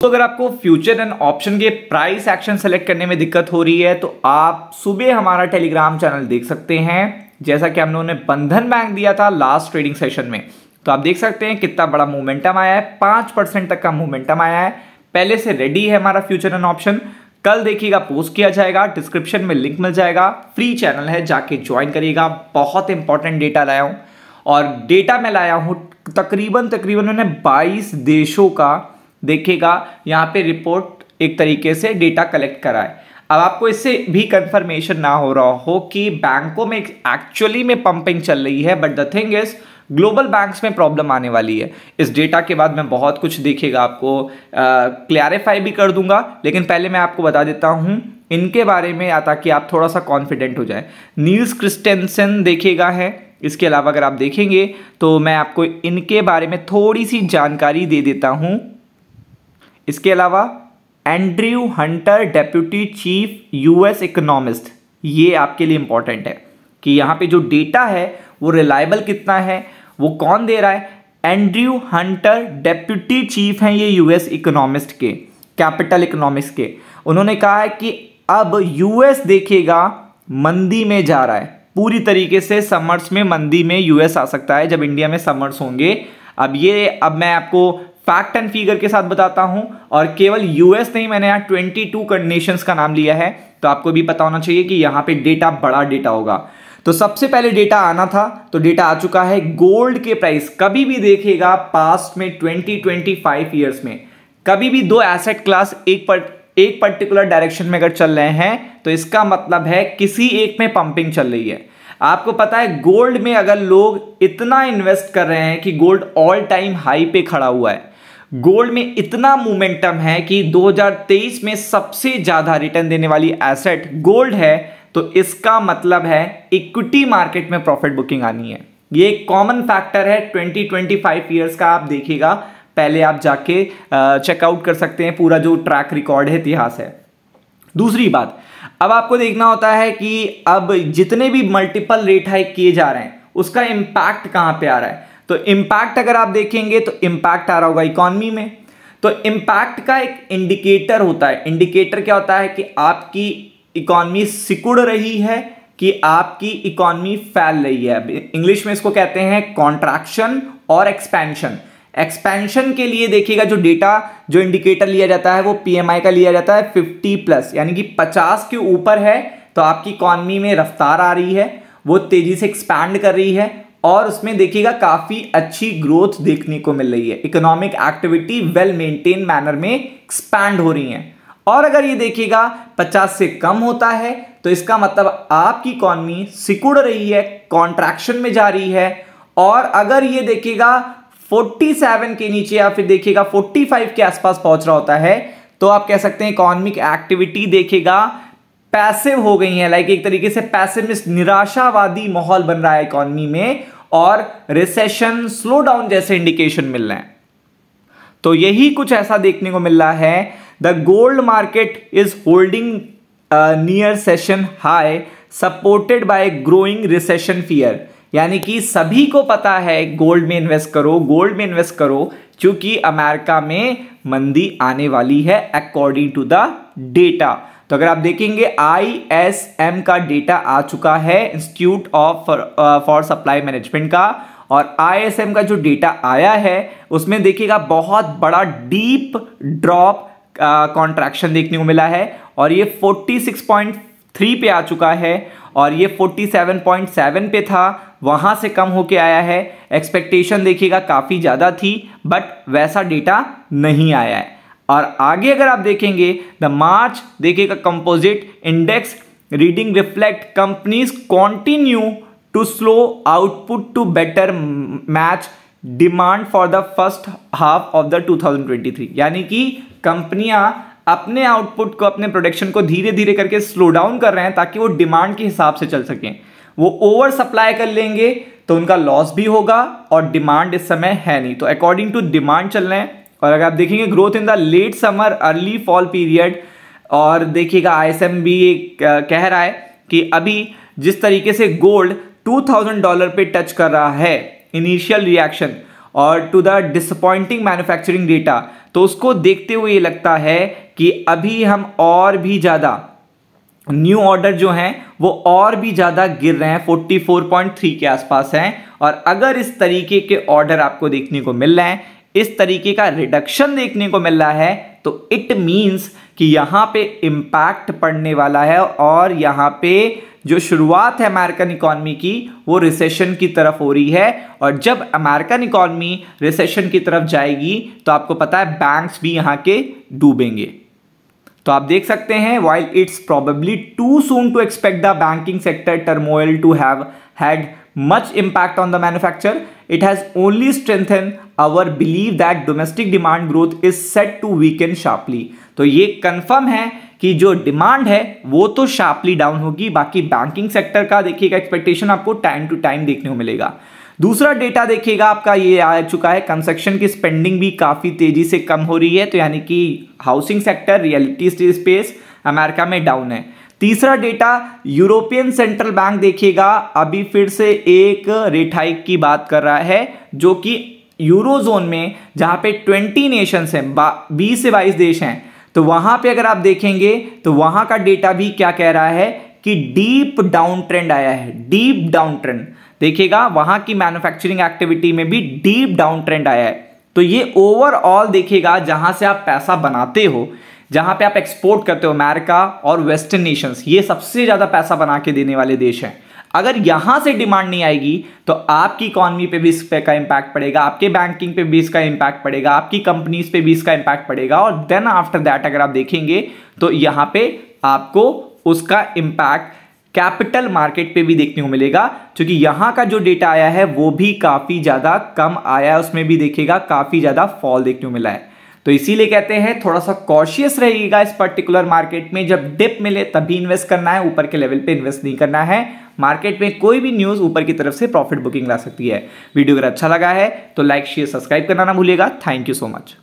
तो अगर आपको फ्यूचर एंड ऑप्शन के प्राइस एक्शन सेलेक्ट करने में दिक्कत हो रही है तो आप सुबह हमारा टेलीग्राम चैनल देख सकते हैं जैसा कि हम लोगों ने बंधन बैंक दिया था लास्ट ट्रेडिंग सेशन में तो आप देख सकते हैं कितना बड़ा मोमेंटम आया है पांच परसेंट तक का मोमेंटम आया है पहले से रेडी है हमारा फ्यूचर एंड ऑप्शन कल देखिएगा पोस्ट किया जाएगा डिस्क्रिप्शन में लिंक मिल जाएगा फ्री चैनल है जाके ज्वाइन करिएगा बहुत इंपॉर्टेंट डेटा लाया हूँ और डेटा मैं लाया हूँ तकरीबन तकरीबन मैंने बाईस देशों का देखिएगा यहाँ पे रिपोर्ट एक तरीके से डेटा कलेक्ट करा है अब आपको इससे भी कंफर्मेशन ना हो रहा हो कि बैंकों में एक्चुअली में पंपिंग चल रही है but the thing is global banks में प्रॉब्लम आने वाली है इस डेटा के बाद मैं बहुत कुछ देखेगा आपको क्लैरिफाई भी कर दूंगा लेकिन पहले मैं आपको बता देता हूँ इनके बारे में ताकि आप थोड़ा सा कॉन्फिडेंट हो जाए नील्स क्रिस्टेंसन देखेगा है इसके अलावा अगर आप देखेंगे तो मैं आपको इनके बारे में थोड़ी सी जानकारी दे देता हूँ इसके अलावा Andrew Hunter deputy chief US economist ये आपके लिए इंपॉर्टेंट है कि यहाँ पे जो डेटा है वो रिलायबल कितना है वो कौन दे रहा है एंड्रयू हंटर डेप्यूटी चीफ हैं ये यूएस इकोनॉमिस्ट के कैपिटल इकोनॉमिक्स के उन्होंने कहा है कि अब यूएस देखेगा मंदी में जा रहा है पूरी तरीके से समर्स में मंदी में यूएस आ सकता है जब इंडिया में समर्स होंगे अब ये अब मैं आपको फैक्ट एंड फिगर के साथ बताता हूं और केवल यूएस नहीं मैंने यहाँ टू नेशन का नाम लिया है तो आपको भी पता होना चाहिए कि यहाँ पे डेटा बड़ा डेटा होगा तो सबसे पहले डेटा आना था तो डेटा आ चुका है गोल्ड के प्राइस कभी भी देखेगा पास्ट में ट्वेंटी फाइव ईयर्स में कभी भी दो एसेट क्लास एक पर एक पर्टिकुलर डायरेक्शन में अगर चल रहे हैं तो इसका मतलब है किसी एक में पंपिंग चल रही है आपको पता है गोल्ड में अगर लोग इतना इन्वेस्ट कर रहे हैं कि गोल्ड ऑल टाइम हाई पे खड़ा हुआ है गोल्ड में इतना मोमेंटम है कि 2023 में सबसे ज़्यादा रिटर्न देने वाली एसेट गोल्ड है तो इसका मतलब है इक्विटी मार्केट में प्रॉफिट बुकिंग आनी है ये कॉमन फैक्टर है 2025 25 इयर्स का आप देखिएगा पहले आप जाके चेकआउट कर सकते हैं पूरा जो ट्रैक रिकॉर्ड है इतिहास है दूसरी बात अब आपको देखना होता है कि अब जितने भी मल्टीपल रेट हाइक किए जा रहे हैं उसका इम्पैक्ट कहाँ पे आ रहा है तो इम्पैक्ट अगर आप देखेंगे तो इम्पैक्ट आ रहा होगा इकोनॉमी में तो इंपैक्ट का एक इंडिकेटर होता है इंडिकेटर क्या होता है कि आपकी इकोनॉमी सिकुड़ रही है कि आपकी इकोनॉमी फैल रही है इंग्लिश में इसको कहते हैं कॉन्ट्रैक्शन और एक्सपेंशन एक्सपेंशन के लिए देखिएगा जो डेटा जो इंडिकेटर लिया जाता है वो पीएमआई का लिया जाता है 50 प्लस यानी कि 50 के ऊपर है तो आपकी इकॉनमी में रफ्तार आ रही है वो तेजी से एक्सपैंड कर रही है और उसमें देखिएगा काफ़ी अच्छी ग्रोथ देखने को मिल रही है economic activity well maintain manner में एक्सपैंड हो रही है और अगर ये देखिएगा 50 से कम होता है तो इसका मतलब आपकी इकॉनमी सिकुड़ रही है कॉन्ट्रैक्शन में जा रही है और अगर ये देखिएगा 47 के नीचे या फिर देखिएगा 45 के आसपास पहुंच रहा होता है तो आप कह सकते हैं इकोनॉमिक एक्टिविटी देखेगा पैसिव हो गई हैं लाइक एक तरीके से पैसिमिस्ट निराशावादी माहौल बन रहा है इकोनॉमी में और रिसेशन स्लो डाउन जैसे इंडिकेशन मिल रहे हैं तो यही कुछ ऐसा देखने को मिल रहा है the gold market is holding near session high supported by growing recession fear यानी कि सभी को पता है गोल्ड में इन्वेस्ट करो गोल्ड में इन्वेस्ट करो क्योंकि अमेरिका में मंदी आने वाली है अकॉर्डिंग टू द डेटा तो अगर आप देखेंगे आईएसएम का डेटा आ चुका है institute of for supply management का और आईएसएम का जो डेटा आया है उसमें देखिएगा बहुत बड़ा डीप ड्रॉप कॉन्ट्रैक्शन देखने को मिला है और ये 46.3 पे आ चुका है और ये 47.7 पे था वहाँ से कम होके आया है एक्सपेक्टेशन देखिएगा काफ़ी ज़्यादा थी बट वैसा डेटा नहीं आया है और आगे अगर आप देखेंगे द मार्च देखिएगा composite index reading reflect companies continue to slow output to better match demand for the first half of the 2023 यानी कि कंपनियां अपने आउटपुट को अपने प्रोडक्शन को धीरे धीरे करके स्लो डाउन कर रहे हैं ताकि वो डिमांड के हिसाब से चल सकें वो ओवर सप्लाई कर लेंगे तो उनका लॉस भी होगा और डिमांड इस समय है नहीं तो अकॉर्डिंग टू डिमांड चल रहे हैं और अगर आप देखेंगे growth in the late summer early fall period और देखिएगा आईएसएम भी कह रहा है कि अभी जिस तरीके से गोल्ड 2000 डॉलर पे टच कर रहा है इनिशियल रिएक्शन और to the disappointing manufacturing data तो उसको देखते हुए ये लगता है कि अभी हम और भी ज़्यादा न्यू ऑर्डर जो हैं वो और भी ज़्यादा गिर रहे हैं 44.3 के आसपास हैं और अगर इस तरीके के ऑर्डर आपको देखने को मिल रहे हैं इस तरीके का रिडक्शन देखने को मिल रहा है तो इट मींस कि यहां पे इंपैक्ट पड़ने वाला है और यहां पे जो शुरुआत है अमेरिकन इकॉनमी की वो रिसेशन की तरफ हो रही है और जब अमेरिकन इकॉनमी रिसेशन की तरफ जाएगी तो आपको पता है बैंक्स भी यहाँ के डूबेंगे तो आप देख सकते हैं while it's probably too soon to expect the banking sector turmoil to have had much impact on the manufacture, it has only strengthened our belief that domestic demand growth is set to weaken sharply. तो ye confirm है कि जो demand है वो तो sharply down होगी बाकी banking sector का देखिएगा एक्सपेक्टेशन आपको टाइम टू टाइम देखने को मिलेगा दूसरा डेटा देखिएगा आपका ये आ चुका है कंस्ट्रक्शन की स्पेंडिंग भी काफ़ी तेज़ी से कम हो रही है तो यानी कि housing sector reality space America में डाउन है तीसरा डेटा यूरोपियन सेंट्रल बैंक देखिएगा अभी फिर से एक रेट हाइक की बात कर रहा है जो कि यूरो जोन में जहां पे 20 नेशंस हैं बीस से बाईस देश हैं तो वहां पे अगर आप देखेंगे तो वहां का डेटा भी क्या कह रहा है कि डीप डाउन ट्रेंड आया है डीप डाउन ट्रेंड देखिएगा वहां की मैन्युफैक्चरिंग एक्टिविटी में भी डीप डाउन ट्रेंड आया है तो ये ओवरऑल देखिएगा जहां से आप पैसा बनाते हो जहां पे आप एक्सपोर्ट करते हो अमेरिका और वेस्टर्न नेशंस ये सबसे ज़्यादा पैसा बना के देने वाले देश हैं अगर यहां से डिमांड नहीं आएगी तो आपकी इकॉनमी पे भी इस पे का इम्पैक्ट पड़ेगा आपके बैंकिंग पे भी इसका इम्पैक्ट पड़ेगा आपकी कंपनीज पे भी इसका इम्पैक्ट पड़ेगा और देन आफ्टर दैट अगर आप देखेंगे तो यहाँ पे आपको उसका इम्पैक्ट कैपिटल मार्केट पे भी देखने को मिलेगा क्योंकि यहाँ का जो डेटा आया है वो भी काफ़ी ज़्यादा कम आया है उसमें भी देखेगा काफ़ी ज़्यादा फॉल देखने को मिला है तो इसीलिए कहते हैं थोड़ा सा कॉशियस रहिएगा इस पर्टिकुलर मार्केट में जब डिप मिले तभी इन्वेस्ट करना है ऊपर के लेवल पे इन्वेस्ट नहीं करना है मार्केट में कोई भी न्यूज़ ऊपर की तरफ से प्रॉफिट बुकिंग ला सकती है वीडियो अगर अच्छा लगा है तो लाइक शेयर सब्सक्राइब करना ना भूलिएगा थैंक यू सो मच